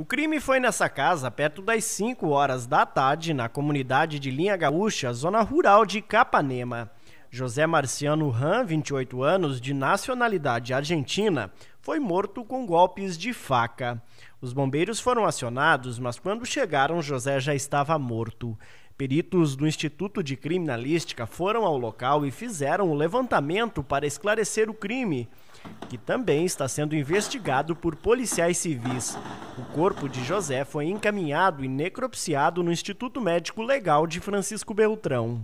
O crime foi nessa casa perto das 5 horas da tarde, na comunidade de Linha Gaúcha, zona rural de Capanema. José Marciano Ram, 28 anos, de nacionalidade argentina, foi morto com golpes de faca. Os bombeiros foram acionados, mas quando chegaram, José já estava morto. Peritos do Instituto de Criminalística foram ao local e fizeram o levantamento para esclarecer o crime que também está sendo investigado por policiais civis. O corpo de José foi encaminhado e necropsiado no Instituto Médico Legal de Francisco Beltrão.